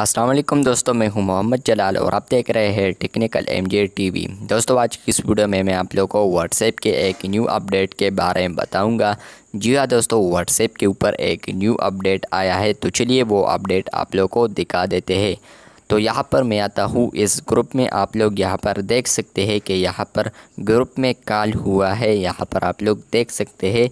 असलम दोस्तों मैं हूं मोहम्मद जलाल और आप देख रहे हैं टेक्निकल एम जे टी दोस्तों आज की इस वीडियो में मैं आप लोगों को व्हाट्सएप के एक न्यू अपडेट के बारे में बताऊंगा जी हाँ दोस्तों व्हाट्सएप के ऊपर एक न्यू अपडेट आया है तो चलिए वो अपडेट आप लोगों को दिखा देते हैं तो यहाँ पर मैं आता हूँ इस ग्रुप में आप लोग यहाँ पर देख सकते हैं कि यहाँ पर ग्रुप में कॉल हुआ है यहाँ पर आप लोग देख सकते हैं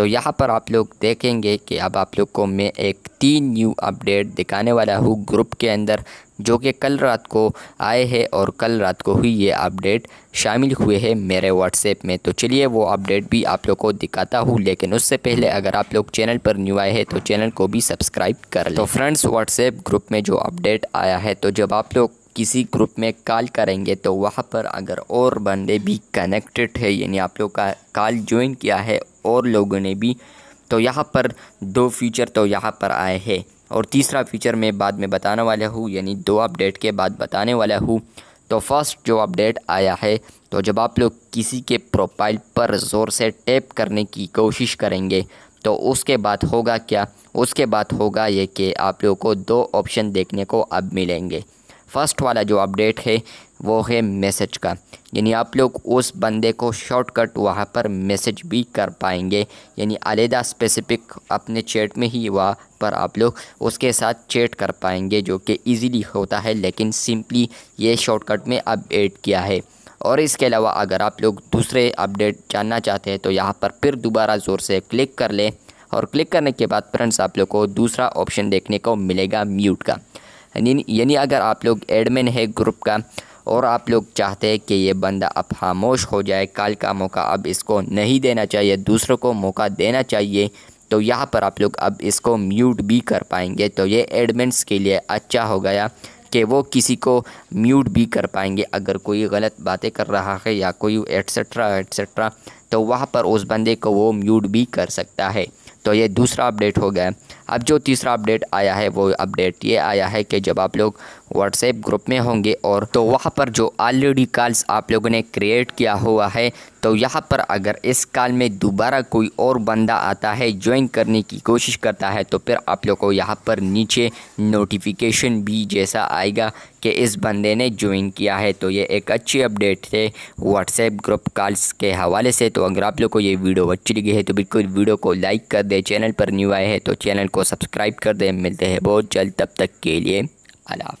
तो यहाँ पर आप लोग देखेंगे कि अब आप लोग को मैं एक तीन न्यू अपडेट दिखाने वाला हूँ ग्रुप के अंदर जो कि कल रात को आए हैं और कल रात को हुई ये अपडेट शामिल हुए हैं मेरे व्हाट्सएप में तो चलिए वो अपडेट भी आप लोग को दिखाता हूँ लेकिन उससे पहले अगर आप लोग चैनल पर न्यू आए हैं तो चैनल को भी सब्सक्राइब कर लें तो फ्रेंड्स व्हाट्सएप ग्रुप में जो अपडेट आया है तो जब आप लोग किसी ग्रुप में कॉल करेंगे तो वहाँ पर अगर और बंदे भी कनेक्टेड है यानी आप लोग का कॉल ज्वाइन किया है और लोगों ने भी तो यहाँ पर दो फीचर तो यहाँ पर आए हैं और तीसरा फीचर मैं बाद में बताने वाला हूँ यानी दो अपडेट के बाद बताने वाला हूँ तो फर्स्ट जो अपडेट आया है तो जब आप लोग किसी के प्रोफाइल पर ज़ोर से टैप करने की कोशिश करेंगे तो उसके बाद होगा क्या उसके बाद होगा ये कि आप लोगों को दो ऑप्शन देखने को अब मिलेंगे फर्स्ट वाला जो अपडेट है वो है मैसेज का यानी आप लोग उस बंदे को शॉर्टकट वहाँ पर मैसेज भी कर पाएंगे यानी अलहदा स्पेसिफिक अपने चैट में ही वहाँ पर आप लोग उसके साथ चैट कर पाएंगे जो कि इजीली होता है लेकिन सिंपली ये शॉर्टकट में अब ऐड किया है और इसके अलावा अगर आप लोग दूसरे अपडेट जानना चाहते हैं तो यहाँ पर फिर दोबारा ज़ोर से क्लिक कर लें और क्लिक करने के बाद फ्रेंड्स आप लोग को दूसरा ऑप्शन देखने को मिलेगा म्यूट का यानी अगर आप लोग एडमिन है ग्रुप का और आप लोग चाहते हैं कि ये बंदा अब खामोश हो जाए कल का मौका अब इसको नहीं देना चाहिए दूसरों को मौका देना चाहिए तो यहाँ पर आप लोग अब इसको म्यूट भी कर पाएंगे तो ये एडमिन्स के लिए अच्छा हो गया कि वो किसी को म्यूट भी कर पाएंगे अगर कोई गलत बातें कर रहा है या कोई एट्सट्रा एट्सट्रा तो वहाँ पर उस बंदे को वो म्यूट भी कर सकता है तो ये दूसरा अपडेट हो गया अब जो तीसरा अपडेट आया है वो अपडेट ये आया है कि जब आप लोग व्हाट्सएप ग्रुप में होंगे और तो वहाँ पर जो ऑलरेडी कॉल्स आप लोगों ने क्रिएट किया हुआ है तो यहाँ पर अगर इस कॉल में दोबारा कोई और बंदा आता है ज्वाइन करने की कोशिश करता है तो फिर आप लोग को यहाँ पर नीचे नोटिफिकेशन भी जैसा आएगा कि इस बंदे ने ज्वाइन किया है तो ये एक अच्छी अपडेट है व्हाट्सएप ग्रुप कॉल्स के हवाले से तो अगर आप लोग को ये वीडियो अच्छी लगी है तो बिल्कुल वीडियो को लाइक कर दें चैनल पर न्यू आए हैं तो चैनल को सब्सक्राइब कर दें मिलते हैं बहुत जल्द तब तक के लिए अला